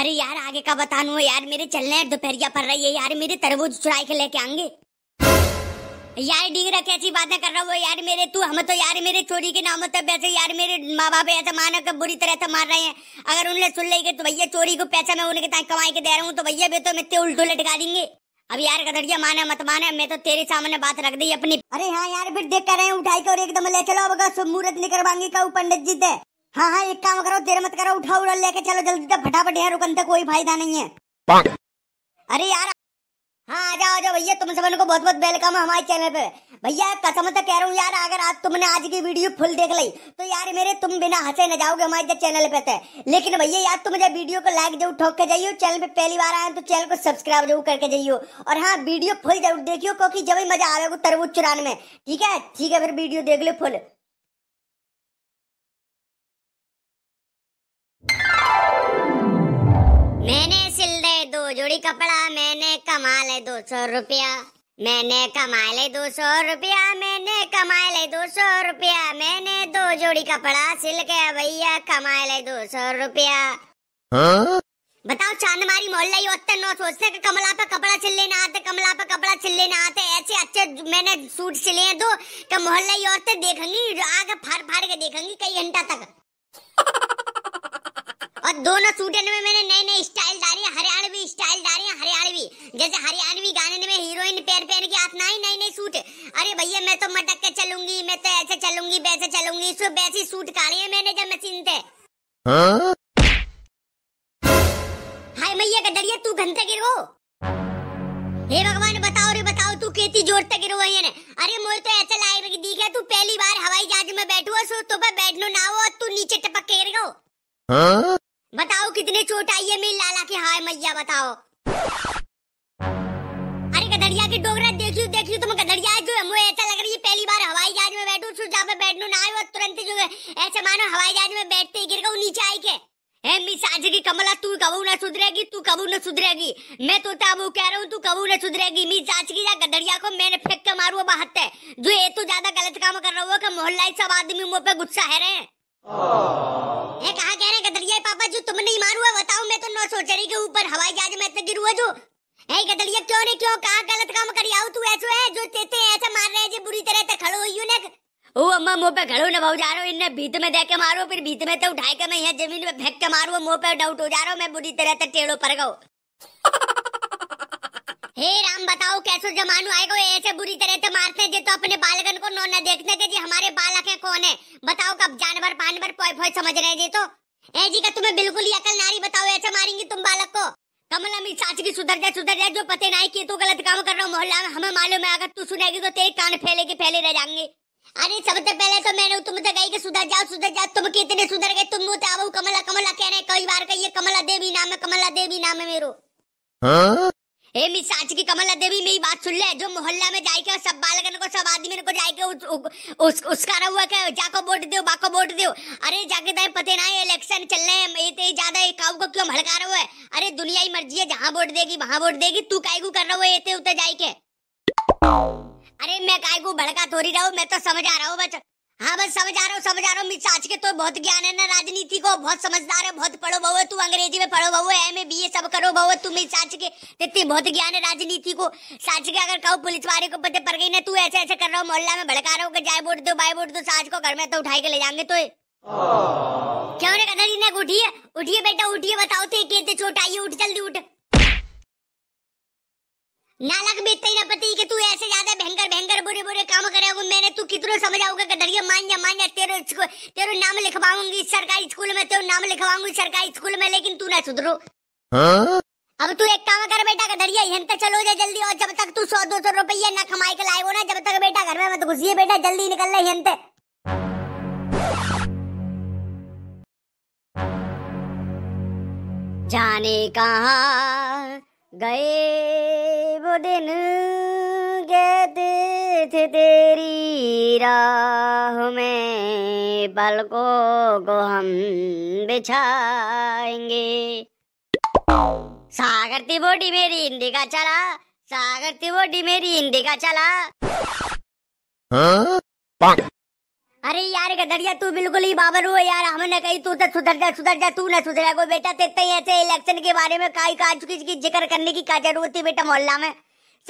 अरे यार आगे का बतानू यार मेरे चलने दोपहरिया पड़ रही है यार मेरे तरबूज चुराई के लेके आएंगे यार डिगरा कैसी बातें कर रहा वो यार मेरे तू हम तो यार मेरे चोरी के नाम तब वैसे यार मेरे माँ बाप ऐसा माना कर बुरी तरह से मार रहे हैं अगर उन्हें सुन लेंगे तो भैया चोरी को पैसा मैं उनके ताई कमाई के दे रहा हूँ तो भैया भी तो मित्ते उल्टू लटका देंगे अब यार कदरिया माना मत माना मैं तो तेरे सामने बात रख दी अपनी अरे हाँ यार फिर देख कर रहे हैं उठाई कर एकदम ले चलो अब मुहूर्त निकलवाएंगे कहू पंडित जी दे हाँ हाँ एक काम करो देर मत करो उठा उड़ा लेके चलो जल्दी तो फटाफट यार रुकन तक कोई फायदा नहीं है अरे यार हाँ आ जाओ जाओ भैया तुम सबन को बहुत बहुत वेलकम है हमारे चैनल पे भैया कसम तक कह रहा हूँ यार अगर आज तुमने आज की वीडियो फुल देख ली तो यार मेरे तुम बिना हंसे न जाओगे हमारे चैनल पे थे लेकिन भैया यार तुम जब वीडियो को लाइक जरूर ठोक के जाइयो चैनल पे पहली बार आए तो चैनल को सब्सक्राइब जरूर करके जाइयो और हाँ वीडियो फुल जरूर देखियो क्योंकि जब मजा आवेगा तरबूज चुराने में ठीक है ठीक है फिर वीडियो देख लो फुल मैंने सिल दे दो जोड़ी कपड़ा मैंने कमा ले दो सौ रुपया मैंने कमा ले दो सौ रुपया मैंने कमा ले दो सौ रुपया मैंने दो जोड़ी कपड़ा सिल के भैया कमा ले दो सौ रुपया हाँ? बताओ बताओ मारी मोहल्ला ही होते नौ सोचते कि कमला पे कपड़ा सिल लेना आते कमला पे कपड़ा सिल लेना आते ऐसे अच्छे मैंने सूट सिले हैं तो कि मोहल्ला ही औरतें देखेंगी आगे फाड़ फाड़ के देखेंगी कई घंटा तक और दोनों स्टूडेंट में मैंने नए नए स्टाइल डाले हरियाणवी स्टाइल डाले हरियाणवी जैसे हरियाणवी गाने में हीरोइन पैर पैर के अपना ही नए नए सूट अरे भैया मैं तो मटक के चलूंगी मैं तो ऐसे चलूंगी वैसे चलूंगी सो वैसे सूट काढ़े है मैंने जब मशीन थे हाय मैया गदरिया तू घंटे गिर गिरो हे भगवान बताओ रे बताओ तू केती जोर तक गिरो है ने अरे मोर तो ऐसा लाइव की दिख है तू पहली बार हवाई जहाज में बैठो सो तो पे बैठनो ना हो तू नीचे टपक के गिर गो हां बताओ कितने चोट आई है मेरी लाला के हाय मैया बताओ अरे गधड़िया की डोगरा देख लू देख लू तुम तो गधड़िया जो मुझे ऐसा लग रही है पहली बार हवाई जहाज में बैठू छू जहाँ पे बैठनू ना आयो तुरंत जो है ऐसे मानो हवाई जहाज में बैठते ही गिर गो नीचे आई के की कमला तू कबू न सुधरेगी तू कबू न सुधरेगी मैं तो ताबू कह रहा हूँ तू कबू न सुधरेगी मी मिसाज की या गधड़िया को मैंने फेंक के मारू बहत है जो ये तो ज्यादा गलत काम कर रहा हुआ मोहल्ला सब आदमी मुंह पे गुस्सा है रहे हैं कहा कह रहे तुमने ही मारूआ बताओ मैं तो नौ सोचरी के ऊपर हवाई जहाज में इतना गिरूआ जो ऐ गदलिया क्यों रे क्यों कहा गलत काम करी आओ तू ऐसो है जो तेते ऐसे मार रहे जे बुरी तरह से खड़ो होई ने ओ अम्मा मुंह पे खड़ो ना भाव जा रहा इन्हें बीत में देख के मारो फिर बीत में तो उठाए के मैं यहाँ जमीन में फेंक के मारो मुंह पे डाउट हो जा रहा मैं बुरी तरह से टेढ़ो पर गो हे राम बताओ कैसो जमानो आएगा ऐसे बुरी तरह से मारते जे तो अपने बालगन को नौ न देखने के जी हमारे बालक है कौन है बताओ कब जानवर पानवर पोय पोय समझ रहे जी तो ए जी का तुम्हें बिल्कुल ही अकल नारी बताओ ऐसा मारेंगे तुम बालक को कमल मेरी चाची की सुधर जाए सुधर जाए जो पते नहीं किए तू तो गलत काम कर रहा हूँ मोहल्ला में हमें मालूम है अगर तू सुनेगी तो तेरे कान फैले के फैले रह जाएंगे अरे सबसे तो पहले तो मैंने तुम तो कही कि सुधर जाओ सुधर जाओ तुम कितने सुधर गए तुम मुँह कमला कमला कह रहे कई बार कही कमला देवी नाम है कमला देवी नाम है मेरे हाँ? ए मिस की कमला देवी मेरी बात सुन ले जो मोहल्ला में जाए के सब बालकन को सब आदमी को जाए के उस, उस, उसका के जाको वोट दो बाको वोट दो अरे जाके ताए पते ना इलेक्शन चल रहे हैं तो ये ज्यादा ये काऊ को क्यों भड़का रहा है अरे दुनिया ही मर्जी है जहाँ वोट देगी वहाँ वोट देगी तू को कर रहा हुआ ये तो उतर जाए के अरे मैं को भड़का थोड़ी रहा हूँ मैं तो समझ आ रहा हूँ बच्चा हाँ बस समझ आ रहा हूँ समझ आ रहा हूँ आज के तो बहुत ज्ञान है ना राजनीति को बहुत समझदार है बहुत पढ़ो बहु तू अंग्रेजी में पढ़ो बहु एम ए बी ए सब करो बहु तू मेरी चाच के देते बहुत ज्ञान है राजनीति को चाच के अगर कहो पुलिस वाले को पते पड़ गई ना तू ऐसे ऐसे कर रहा हूँ मोहल्ला में भड़का रहा हूँ जाए वोट दो बाय वोट दो साझ को घर में तो उठाई के ले जाएंगे तो क्यों रे कदर उठिए उठिए बेटा उठिए बताओ तो थे छोटा आइए उठ जल्दी उठ नालक भी इतना पति के तू ऐसे ज्यादा भयंकर भयंकर बुरे बुरे काम करेगा मैंने तू कितने समझाऊंगा गधड़िया मान जा मान जा तेरे तेरे नाम लिखवाऊंगी सरकारी स्कूल में तेरे नाम लिखवाऊंगी सरकारी स्कूल में लेकिन तू ना सुधरो हाँ? अब तू एक काम कर बेटा गधड़िया यहीं तक चलो जा जल्दी और जब तक तू सौ दो सौ रुपया ना कमाए के लाए ना जब तक बेटा घर में मत घुसिए बेटा जल्दी निकल रहे तक जाने कहा गए वो दिन कहते थे तेरी राह में पलकों को हम बिछाएंगे सागर बोटी मेरी हिंदी का चला सागर ती बोटी मेरी हिंदी का चला हाँ? अरे यार गदरिया तू बिल्कुल ही बाबर हुआ यार हमने कही तू तो सुधर जा सुधर जा तू ना सुधर को बेटा तेते ऐसे इलेक्शन के बारे में काई काज की जिक्र करने की क्या जरूरत थी बेटा मोहल्ला में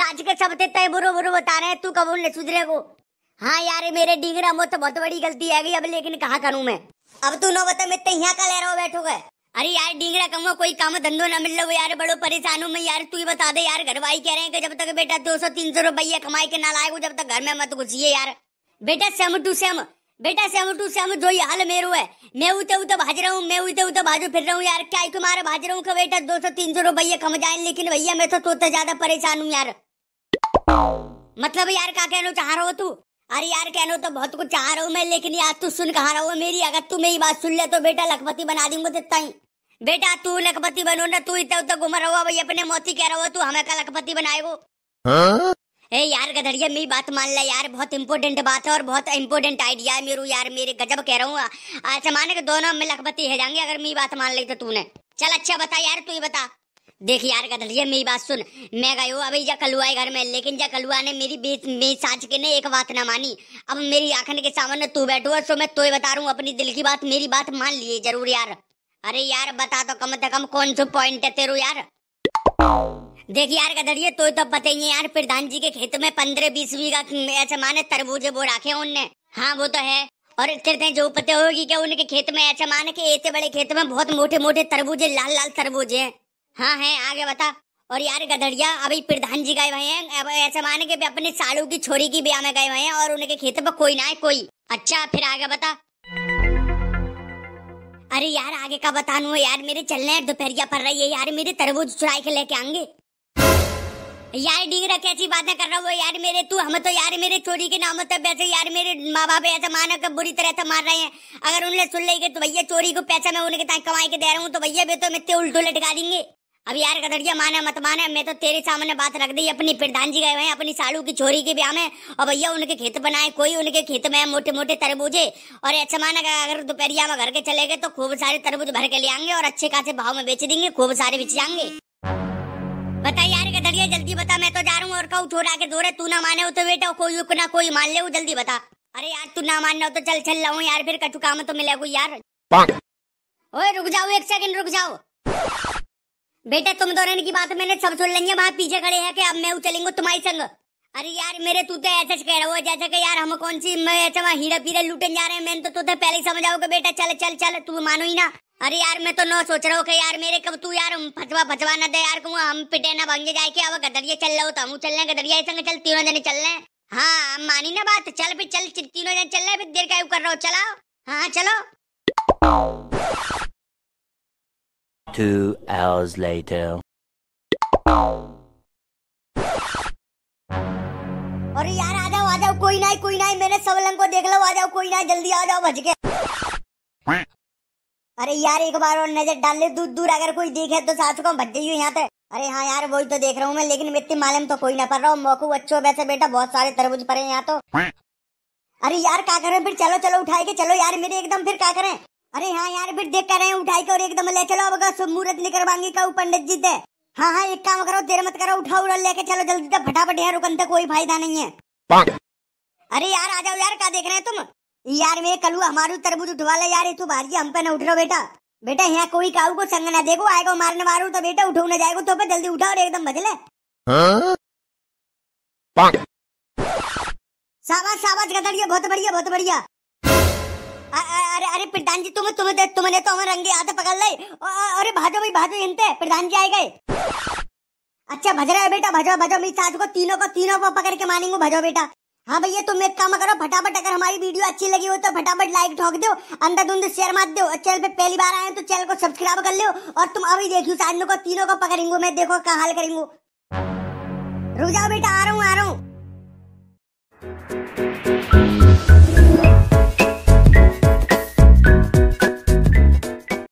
साच के सब तेते बुरो बुरो बता रहे हैं तू कबूल ने सुधरे को हाँ यार मेरे डिंगरा मुझ तो बहुत बड़ी गलती आ गई अब लेकिन कहा करूँ मैं अब तू नो बता मैं यहाँ का ले रहा हूँ बैठोगे अरे यार डिंगरा कहूँगा कोई काम धंधो ना मिल रहा यार बड़ो परेशान हूँ मैं यार तू ही बता दे यार घर वाई कह रहे हैं कि जब तक बेटा दो सौ तीन सौ रुपया कमाई के ना लाएगा जब तक घर में मत घुसिए यार बेटा सेम टू सेम बेटा सेवन टू सेवन जो हाल मेरो है मैं उते उते भाज रहा हूँ मैं उते उते भाजू फिर रहा हूँ यार क्या को मारे भाज रहा हूँ बेटा दो सौ तीन सौ रुपये कम जाए लेकिन भैया मैं तो तोते ज्यादा परेशान हूँ यार मतलब यार क्या कहना चाह रहा हो तू अरे यार कहना तो बहुत कुछ चाह रहा हूँ मैं लेकिन यार तू सुन कहा रहा हूँ मेरी अगर तू मेरी बात सुन ले तो बेटा लखपति बना दूंगा मुझे ही बेटा तू लखपति बनो ना तू इतना उतना घुमा हो भाई अपने मोती कह रहा हो तू हमें का लखपति बनाए वो हाँ? ए यार गधड़िया मेरी बात मान ला यार बहुत इंपॉर्टेंट बात है और बहुत इंपॉर्टेंट आइडिया है मेरू यार मेरे गजब कह रहा हूँ अच्छा माने के दोनों में लखपति है जाएंगे अगर मेरी बात मान ली तो तूने चल अच्छा बता यार तू ही बता देख यार गधड़िया मेरी बात सुन मैं गई हूँ अभी जा कलुआ है घर में लेकिन जा कलुआ ने मेरी बीच मेरी साँच के ने एक बात ना मानी अब मेरी आखन के सामने तू बैठो और सो मैं तो ही बता रहा हूँ अपनी दिल की बात मेरी बात मान लिए जरूर यार अरे यार बता तो कम से कम कौन सा पॉइंट है तेरू यार देखिए यार गदड़िए तो ही बताइए यार प्रधान जी के खेत में पंद्रह बीस बीघा ऐसे अच्छा, माने तरबूज वो रखे उनने हाँ वो तो है और इतने जो पते होगी क्या उनके खेत में ऐसा अच्छा, माने कि ऐसे बड़े खेत में बहुत मोटे मोटे है लाल लाल तरबूज है हाँ है आगे बता और यार गधड़िया अभी प्रधान जी गए हुए हैं ऐसा माने भी अपने सालू की छोरी की ब्याह में गए हुए हैं और उनके खेत पर कोई ना है कोई अच्छा फिर आगे बता अरे यार आगे का बतानू यार मेरे चलने दोपहरिया पड़ रही है यार मेरे तरबूज चुराई के लेके आएंगे यार डिगरा कैसी बातें कर रहा हो यार मेरे तू हम तो यार मेरे चोरी के नाम तब वैसे यार मेरे माँ बाप ऐसा माना कर बुरी तरह से मार रहे हैं अगर उन्हें सुन ली तो भैया चोरी को पैसा मैं उनके तक कमाई के दे रहा हूँ तो भैया भी तो मैं उल्टू लटका देंगे अब यार कदरिया माना मत माना मैं तो तेरे सामने बात रख दी अपनी प्रधान जी गए हैं अपनी सालू की छोरी के ब्याह में और भैया उनके खेत बनाए कोई उनके खेत में मोटे मोटे तरबूजे और ऐसा माना अगर दोपहरिया में घर के चले गए तो खूब सारे तरबूज भर के ले आएंगे और अच्छे खासे भाव में बेच देंगे खूब सारे बेच जाएंगे बता यार गधड़िया जल्दी बता मैं तो जा रहा हूँ और कहूँ के धोरे तू ना माने हो तो बेटा कोई ना कोई मान ले जल्दी बता अरे यार तू ना मान रहा हो तो चल चल रहा यार फिर कटू काम तो मिलेगा यार ओए रुक जाओ एक सेकंड रुक जाओ बेटा तुम दोनों तो की बात मैंने सब सुन लेंगे वहाँ पीछे खड़े हैं कि अब मैं चलेंगे तुम्हारी संग अरे यार मेरे तू तो ऐसा कह रहा हो जैसे कि यार हम कौन सी ऐसा हीरा पीरा लूटन जा रहे हैं मैंने तो तो पहले ही समझाओ बेटा चल चल चल तू मानो ही ना अरे यार मैं तो नो सोच रहा हूँ कि यार मेरे कब तू यार फसवा फसवा ना दे यार कहूँ हम पिटे ना भंगे जाए के अब गदरिया चल रहा हो तो हम चल रहे गदरिया संग चल तीनों जने चल रहे हाँ मानी ना बात चल फिर चल तीनों जने चल रहे फिर देर का कर रहा हूँ चलाओ हाँ चलो Two hours later. अरे यार आ जाओ आ जाओ कोई ना कोई ना मेरे सब को देख लो आ जाओ कोई ना जल्दी आ जाओ भज के अरे यार एक बार और नजर डाल ले दूर दूर अगर कोई देखे तो सास को भज जाइयो यहाँ तक अरे हाँ यार वही तो देख रहा हूँ मैं लेकिन इतनी मालूम तो कोई ना पड़ रहा हूँ मोकू अच्छो वैसे बेटा बहुत सारे तरबूज पड़े यहाँ तो अरे यार क्या करें फिर चलो चलो उठा के चलो यार मेरे एकदम फिर क्या करें अरे हाँ यार फिर देख कर रहे हैं उठाई के और एकदम ले चलो अब मुहूर्त नहीं मांगी कहू पंडित जी से हाँ हाँ एक काम करो देर मत करो उठाओ उठा लेके चलो जल्दी से फटाफट यार रुकन तक तो कोई फायदा नहीं है अरे यार आ जाओ यार क्या देख रहे हैं तुम यार मैं कलू हमारू तरबूज उठवा ले यार तू तो भाजी हम पे न उठ रहो बेटा बेटा यहाँ कोई काऊ को संग ना देखो आएगा मारने वालों तो बेटा उठो ना जाएगा तो पे जल्दी उठा और एकदम बदले शाबाश शाबाश गदड़िया बहुत बढ़िया बहुत बढ़िया अरे अरे प्रधान जी तुम तुम तुमने तो हमें रंगे आते पकड़ ले अरे भाजो भाई भाजो इनते प्रधान जी आए गए अच्छा भज रहा है बेटा भजो भजो मेरी सास को तीनों को तीनों को पकड़ के मानेंगे भजो बेटा हाँ भैया तुम एक काम करो फटाफट अगर हमारी वीडियो अच्छी लगी हो तो फटाफट लाइक ठोक दो अंधाधुंध शेयर मार दो चैनल पे पहली बार आए तो चैनल को सब्सक्राइब कर लो और तुम अभी देखो साधनों को तीनों को पकड़ेंगे मैं देखो का हाल करेंगे रुक जाओ बेटा आ रहा हूँ आ रहा हूँ